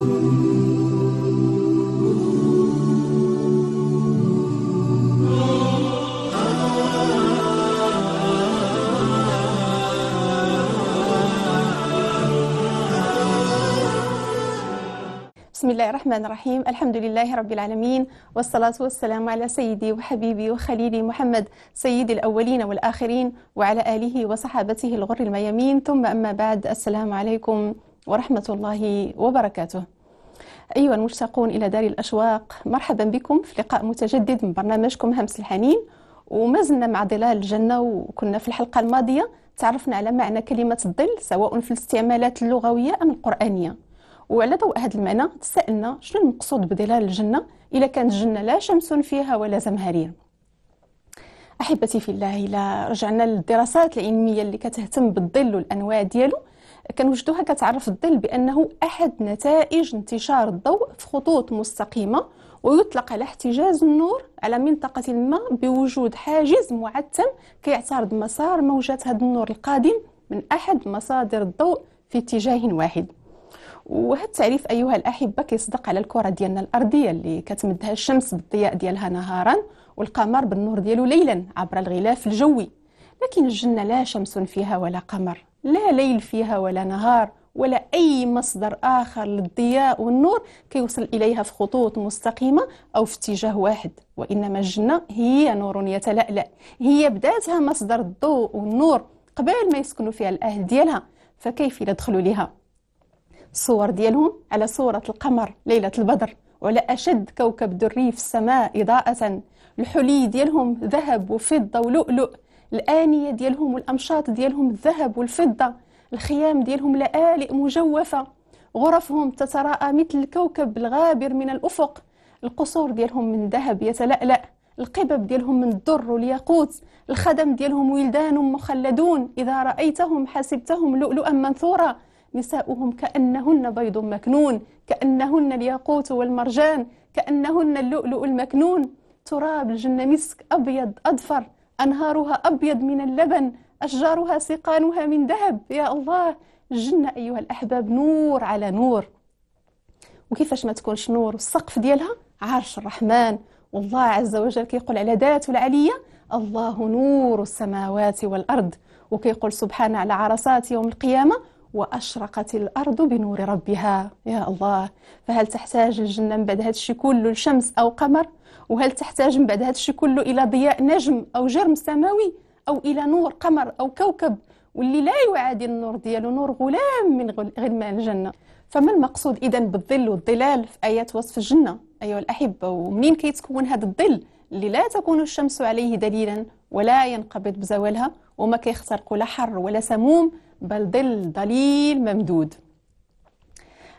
بسم الله الرحمن الرحيم الحمد لله رب العالمين والصلاة والسلام على سيدي وحبيبي وخليلي محمد سيد الأولين والآخرين وعلى آله وصحابته الغر الميامين ثم أما بعد السلام عليكم ورحمة الله وبركاته أيها المشتاقون إلى دار الأشواق مرحبا بكم في لقاء متجدد من برنامجكم همس الحنين وما زلنا مع ظلال الجنة وكنا في الحلقة الماضية تعرفنا على معنى كلمة الظل سواء في الاستعمالات اللغوية أم القرآنية وعلى ضوء هذا المعنى تسألنا شنو المقصود بظلال الجنة إذا كانت الجنة لا شمس فيها ولا زمهرير احبتي في الله الى رجعنا للدراسات العلميه اللي كتهتم بالظل والانواع ديالو كنوجدوها كتعرف الظل بانه احد نتائج انتشار الضوء في خطوط مستقيمه ويطلق على احتجاز النور على منطقة ما بوجود حاجز معتم كيعترض مسار موجات هذا النور القادم من أحد مصادر الضوء في اتجاه واحد وهذا التعريف أيها الأحبة كيصدق على الكرة ديالنا الأرضية اللي كتمدها الشمس بالضياء ديالها نهارا والقمر بالنور ديالو ليلا عبر الغلاف الجوي لكن الجنة لا شمس فيها ولا قمر لا ليل فيها ولا نهار ولا أي مصدر آخر للضياء والنور كيوصل إليها في خطوط مستقيمة أو في اتجاه واحد وإنما الجنة هي نور يتلألأ هي بداتها مصدر الضوء والنور قبل ما يسكنوا فيها الأهل ديالها فكيف يدخلوا لها الصور ديالهم على صورة القمر ليلة البدر ولا أشد كوكب دري في السماء إضاءة الحلي ديالهم ذهب وفضة ولؤلؤ الآنية ديالهم والأمشاط ديالهم الذهب والفضة الخيام ديالهم لآلئ مجوفة غرفهم تتراءى مثل الكوكب الغابر من الأفق القصور ديالهم من ذهب يتلألأ القبب ديالهم من الدر والياقوت الخدم ديالهم ولدان مخلدون إذا رأيتهم حسبتهم لؤلؤا منثورا نساؤهم كأنهن بيض مكنون كأنهن الياقوت والمرجان كأنهن اللؤلؤ المكنون تراب الجنة مسك أبيض أضفر أنهارها أبيض من اللبن أشجارها سقانها من ذهب يا الله الجنة أيها الأحباب نور على نور وكيفاش ما تكونش نور والسقف ديالها عرش الرحمن والله عز وجل كيقول على ذاته العلية الله نور السماوات والأرض وكيقول سبحانه على عرصات يوم القيامة وأشرقت الأرض بنور ربها يا الله فهل تحتاج الجنة من بعد هذا الشيء كله لشمس أو قمر وهل تحتاج من بعد هذا الشيء كله الى ضياء نجم او جرم سماوي او الى نور قمر او كوكب واللي لا يعادي النور ديالو نور غلام من غلمان الجنه فما المقصود اذا بالظل والظلال في ايات وصف الجنه ايها الاحبه ومنين كيتكون هذا الظل اللي لا تكون الشمس عليه دليلا ولا ينقبض بزوالها وما كيخترق لا حر ولا سموم بل ظل ضليل ممدود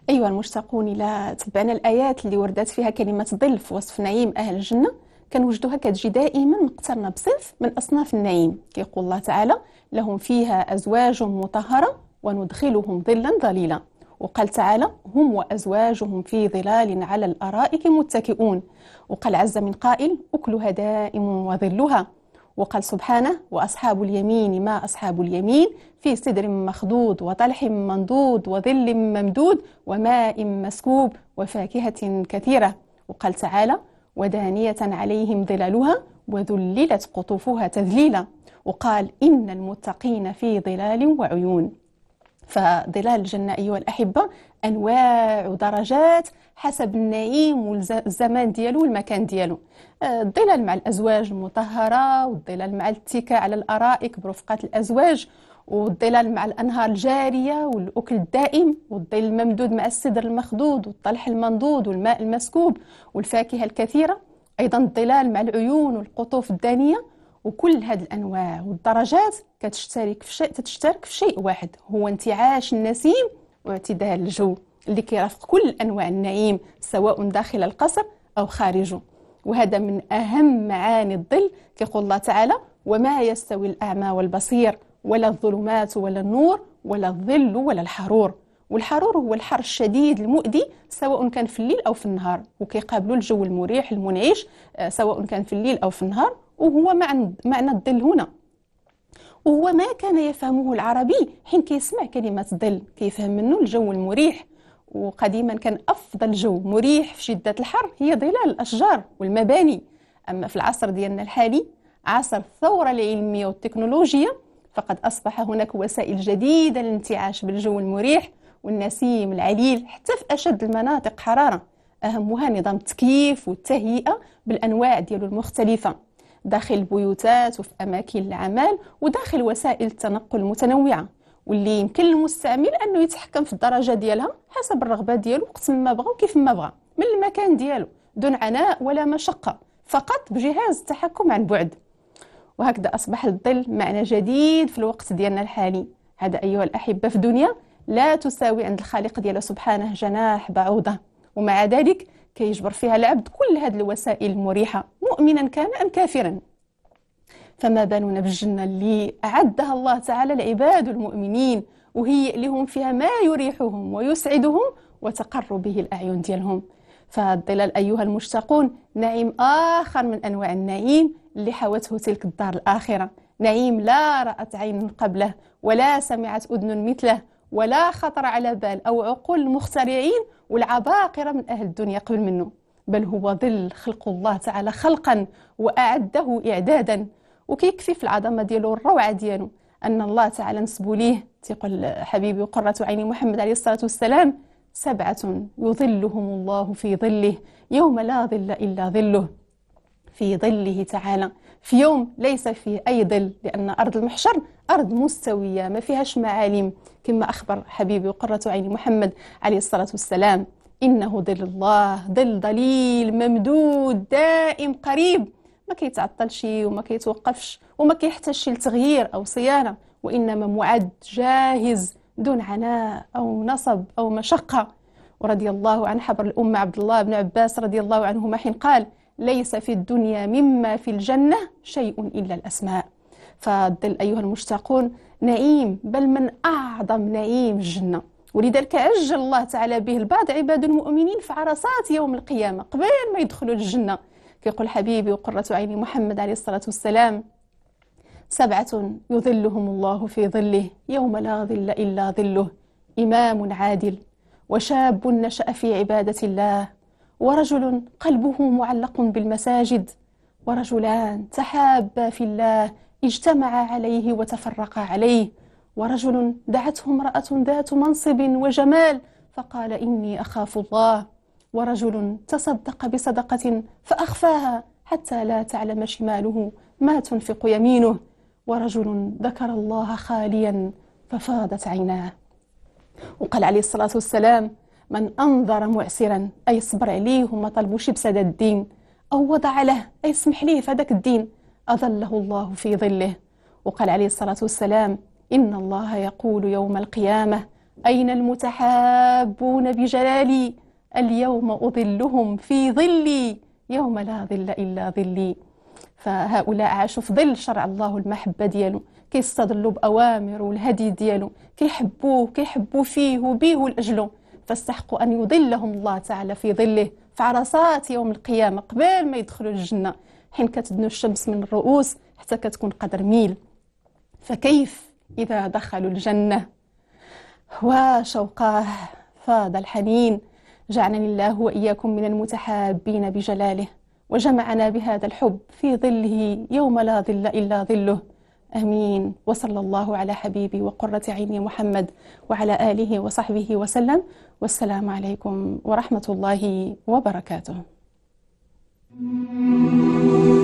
أيها المشتاقون إلى تبعنا الآيات اللي وردت فيها كلمة ظل في وصف نعيم أهل الجنة كنوجدوها كتجي دائما مقترنة بصنف من أصناف النعيم كيقول الله تعالى لهم فيها أزواج مطهرة وندخلهم ظلا ظليلا وقال تعالى هم وأزواجهم في ظلال على الأرائك متكئون وقال عز من قائل أكلها دائم وظلها وقال سبحانه وأصحاب اليمين ما أصحاب اليمين في سدر مخضود وطلح منضود وظل ممدود وماء مسكوب وفاكهة كثيرة وقال تعالى ودانية عليهم ظلالها وذللت قطوفها تذليلا وقال إن المتقين في ظلال وعيون فظلال الجنة أيها الأحبة انواع ودرجات حسب النعيم والزمان ديالو والمكان ديالو آه، الظلال مع الازواج المطهره والظلال مع الاتكاء على الارائك برفقه الازواج والظلال مع الانهار الجاريه والاكل الدائم والظل الممدود مع السدر المخدود والطلح المنضود والماء المسكوب والفاكهه الكثيره ايضا الظلال مع العيون والقطوف الدانيه وكل هذه الانواع والدرجات كتشترك في شيء تتشترك في شيء واحد هو انتعاش النسيم واعتدال الجو اللي كيرافق كل أنواع النعيم سواء داخل القصر أو خارجه وهذا من أهم معاني الظل كيقول الله تعالى وما يستوي الأعمى والبصير ولا الظلمات ولا النور ولا الظل ولا الحرور والحرور هو الحر الشديد المؤذي سواء كان في الليل او في النهار وكيقابلوا الجو المريح المنعش آه، سواء كان في الليل او في النهار وهو معنى الظل هنا وهو ما كان يفهمه العربي حين كيسمع كلمة ظل كيفهم منه الجو المريح وقديما كان أفضل جو مريح في شدة الحر هي ظلال الأشجار والمباني أما في العصر ديالنا الحالي عصر الثورة العلمية والتكنولوجيا فقد أصبح هناك وسائل جديدة للانتعاش بالجو المريح والنسيم العليل حتى في أشد المناطق حرارة أهمها نظام التكييف والتهيئة بالأنواع ديالو المختلفة داخل البيوتات وفي أماكن العمل وداخل وسائل التنقل المتنوعة واللي يمكن للمستعمل أنه يتحكم في الدرجة ديالها حسب الرغبة ديالو وقت ما بغى وكيف ما بغى من المكان ديالو دون عناء ولا مشقة فقط بجهاز التحكم عن بعد وهكذا أصبح الظل معنى جديد في الوقت ديالنا الحالي هذا أيها الأحبة في الدنيا لا تساوي عند الخالق دياله سبحانه جناح بعوضة ومع ذلك كيجبر فيها العبد كل هذه الوسائل المريحة مؤمنا كان أم كافرا فما بالنا بالجنة اللي أعدها الله تعالى لعباد المؤمنين وهي لهم فيها ما يريحهم ويسعدهم وتقر به الأعين ديالهم فالظلال أيها المشتاقون نعيم آخر من أنواع النعيم اللي حوته تلك الدار الآخرة نعيم لا رأت عين قبله ولا سمعت أذن مثله ولا خطر على بال أو عقول المخترعين والعباقرة من أهل الدنيا قبل منه بل هو ظل خلق الله تعالى خلقا وأعده إعدادا وكيكفي في العظمة ديالو والروعة ديالو أن الله تعالى نسب ليه تيقول حبيبي وقرة عيني محمد عليه الصلاة والسلام سبعة يظلهم الله في ظله يوم لا ظل إلا ظله في ظله تعالى في يوم ليس فيه أي ظل لأن أرض المحشر أرض مستوية ما فيهاش معالم كما أخبر حبيبي وقرة عين محمد عليه الصلاة والسلام إنه ظل الله ظل ظليل ممدود دائم قريب ما كيتعطلش وما كيتوقفش وما كيحتاجش لتغيير أو صيانة وإنما معد جاهز دون عناء أو نصب أو مشقة ورضي الله عن حبر الأمة عبد الله بن عباس رضي الله عنهما حين قال ليس في الدنيا مما في الجنة شيء إلا الأسماء فالظل أيها المشتاقون نعيم بل من أعظم نعيم الجنة ولذلك أجل الله تعالى به البعض عباد المؤمنين في عرصات يوم القيامة قبل ما يدخلوا الجنة كيقول حبيبي وقرة عيني محمد عليه الصلاة والسلام سبعة يظلهم الله في ظله يوم لا ظل إلا ظله إمام عادل وشاب نشأ في عبادة الله ورجل قلبه معلق بالمساجد ورجلان تحابا في الله اجتمعا عليه وتفرقا عليه ورجل دعته امرأة ذات منصب وجمال فقال إني أخاف الله ورجل تصدق بصدقة فأخفاها حتى لا تعلم شماله ما تنفق يمينه ورجل ذكر الله خاليا ففاضت عيناه وقال عليه الصلاة والسلام من أنظر معسرا أي صبر عليه وما طلبوش شبس الدين أو وضع له أي اسمح ليه في هذاك الدين أظله الله في ظله وقال عليه الصلاة والسلام إن الله يقول يوم القيامة أين المتحابون بجلالي اليوم أظلهم في ظلي يوم لا ظل إلا ظلي فهؤلاء عاشوا في ظل شرع الله المحبة ديالو كيستظلوا بأوامر والهدي ديالو كيحبوه كيحبوا فيه وبيه لأجله فاستحقوا أن يظلهم الله تعالى في ظله في عرصات يوم القيامة قبل ما يدخلوا الجنة حين كتدنو الشمس من الرؤوس حتى كتكون قدر ميل فكيف إذا دخلوا الجنة وشوقاه فاض الحنين جعلني الله وإياكم من المتحابين بجلاله وجمعنا بهذا الحب في ظله يوم لا ظل إلا ظله امين وصلى الله على حبيبي وقره عيني محمد وعلى اله وصحبه وسلم والسلام عليكم ورحمه الله وبركاته.